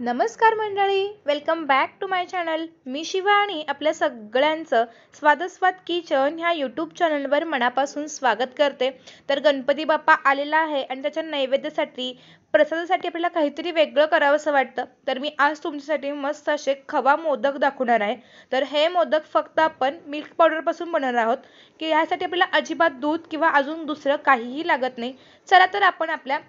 नमस्कार मंडळी welcome back to my channel मी शिवा आणि आपल्या सगळ्यांचं स्वादस्वाद किचन ह्या यूट्यूब चॅनलवर मनापासून स्वागत करते तर गणपती बाप्पा आलेला आहे आणि त्याच्या नैवेद्यासाठी प्रसादासाठी आपल्याला काहीतरी वेगळं करावंसं वाटतं तर मी आज तुमच्यासाठी मस्त असे खवा मोदक दाखवणार आहे तर हे मोदक फक्त आपण मिल्क पावडरपासून बनवणार आहोत की ह्यासाठी आपल्याला अजिबात दूध किंवा अजून दुसरं काहीही लागत नाही चला तर आपण आपल्या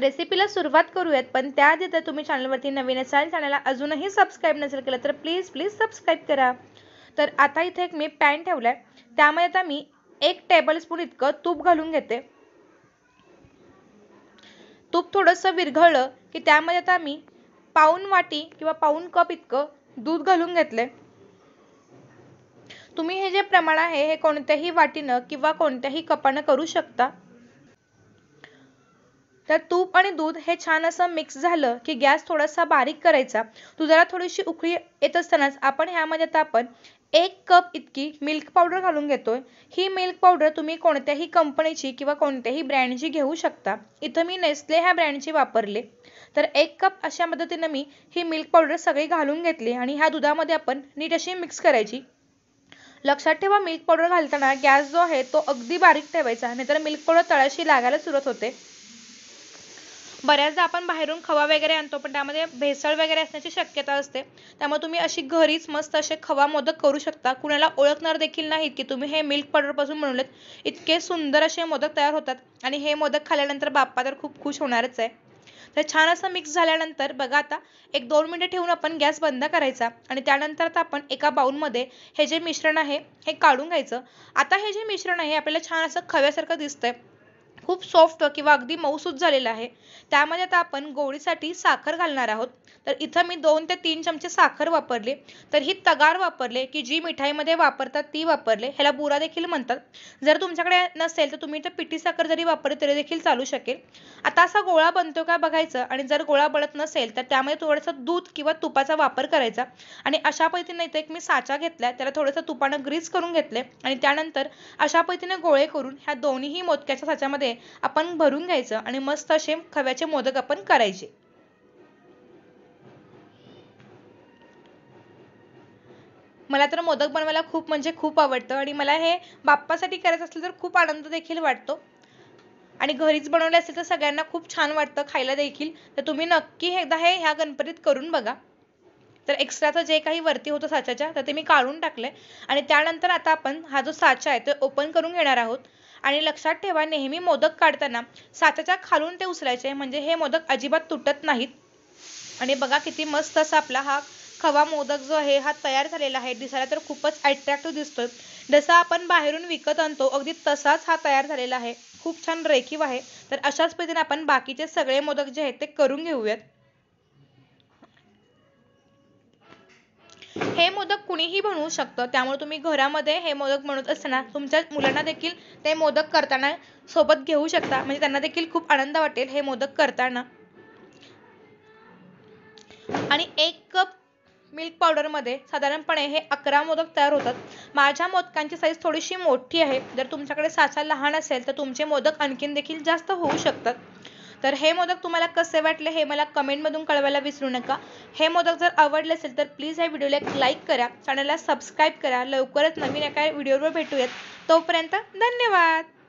रेसिपीला सुरुवात करूयात पण त्याआधी जर तुम्ही चॅनलवरती नवीन असाल चॅनलला अजूनही सबस्क्राईब नसेल केलं तर प्लीज प्लीज सबस्क्राईब करा तर आता इथे एक मी पॅन ठेवलाय त्यामध्ये आता मी एक टेबलस्पून इतकं तूप घालून घेते तूप थोडंसं विरघळलं की त्यामध्ये आता मी पाऊन वाटी किंवा पाऊन कप इतकं दूध घालून घेतले तुम्ही हे जे प्रमाण आहे हे कोणत्याही वाटीनं किंवा कोणत्याही कपानं करू शकता तर तूप आणि दूध हे छान असं मिक्स झालं की गॅस थोडासा बारीक करायचा दुधाला थोडीशी उकळी येत असतानाच आपण ह्यामध्ये आता आपण एक कप इतकी मिल्क पावडर घालून घेतोय ही मिल्क पावडर तुम्ही कोणत्याही कंपनीची किंवा कोणत्याही ब्रँडची घेऊ शकता इथं मी नेस्ले ह्या ब्रँडची वापरले तर एक कप अशा मदतीनं मी ही मिल्क पावडर सगळी घालून घेतली आणि ह्या दुधामध्ये आपण नीट अशी मिक्स करायची लक्षात ठेवा मिल्क पावडर घालताना गॅस जो आहे तो अगदी बारीक ठेवायचा नाहीतर मिल्क पावडर तळाशी लागायला सुरुवात होते बऱ्याचदा आपण बाहेरून खवा वगैरे आणतो पण त्यामध्ये भेसळ वगैरे असण्याची शक्यता असते त्यामुळे तुम्ही अशी घरीच मस्त असे खवा मोदक करू शकता कुणाला ओळखणार देखील नाहीत की तुम्ही हे मिल्क पासून बनवलेत इतके सुंदर असे मोदक तयार होतात आणि हे मोदक खाल्यानंतर बाप्पा तर खूप खुश होणारच आहे तर छान असं मिक्स झाल्यानंतर बघा आता एक दोन मिनिटं ठेवून आपण गॅस बंद करायचा आणि त्यानंतर आता आपण एका बाऊलमध्ये हे जे मिश्रण आहे हे काढून घ्यायचं आता हे जे मिश्रण आहे आपल्याला छान असं खव्यासारखं दिसतंय खूप सॉफ्ट किंवा अगदी मऊसूत झालेला आहे त्यामध्ये आता आपण गोळीसाठी साखर घालणार आहोत तर इथं मी दोन ते तीन चमचे साखर वापरले तर ही तगार वापरले की जी मिठाईमध्ये वापरतात ती वापरले ह्याला बुरा देखील म्हणतात जर तुमच्याकडे नसेल तर तुम्ही इथं पिठी साखर जरी वापरली तरी देखील चालू शकेल आता असा गोळा बनतो का बघायचं आणि जर गोळा बनत नसेल तर त्यामध्ये थोडंसं दूध किंवा तुपाचा वापर करायचा आणि अशा पद्धतीने इथे एक मी साचा घेतला त्याला थोडंसं तुपानं ग्रीस करून घेतले आणि त्यानंतर अशा पद्धतीने गोळे करून ह्या दोन्हीही मोदक्याच्या साच्यामध्ये आपण भरून घ्यायचं आणि मस्त असे खव्याचे मोदक आपण करायचे मला तर मोदक बनवायला खूप म्हणजे खूप आवडतं आणि मला हे बाप्पासाठी करायचं असलं तर खूप आनंद देखील वाटतो आणि घरीच बनवले असेल तर सगळ्यांना खूप छान वाटतं खायला देखील तर तुम्ही नक्की एकदा हे ह्या गणपतीत करून बघा तर एक्स्ट्राचं जे काही वरती होतं साच्याच्या तर ते मी काढून टाकले आणि त्यानंतर आता आपण हा जो साचा आहे तो ओपन करून घेणार आहोत आणि लक्षात ठेवा नेहमी मोदक काढताना साच्याच्या खालून ते उचलायचे म्हणजे हे मोदक अजिबात तुटत नाहीत आणि बघा किती मस्त असा आपला हा खवा मोदक जो आहे हा तयार झालेला आहे दिसायला तर खूपच अट्रॅक्टिव्ह दिसतोय जसा आपण बाहेरून विकत आणतो अगदी तसाच हा तयार झालेला आहे खूप छान रेखीव आहे तर अशाच पद्धतीने आपण बाकीचे सगळे मोदक जे आहेत ते करून घेऊयात हे मोदक कुणीही बनवू शकतं त्यामुळे तुम्ही घरामध्ये हे मोदक बनवत असताना तुमच्या मुलांना देखील ते मोदक करताना सोबत घेऊ शकता म्हणजे त्यांना देखील खूप आनंद वाटेल हे मोदक करताना आणि एक कप मिल्क मध्ये साधारणपणे हे अकरा मोदक तयार होतात माझ्या मोदकांची साईज थोडीशी मोठी आहे जर तुमच्याकडे साचा लहान असेल तर तुमचे मोदक आणखीन देखील जास्त होऊ शकतात तर हे मोदक तुम्हाला कसे वाटले हे मला कमेंटमधून कळवायला विसरू नका हे मोदक जर आवडले असेल तर प्लीज या व्हिडिओला एक लाईक करा चॅनलला सबस्क्राईब करा लवकरच नवीन एका व्हिडिओवर भेटूयात तोपर्यंत धन्यवाद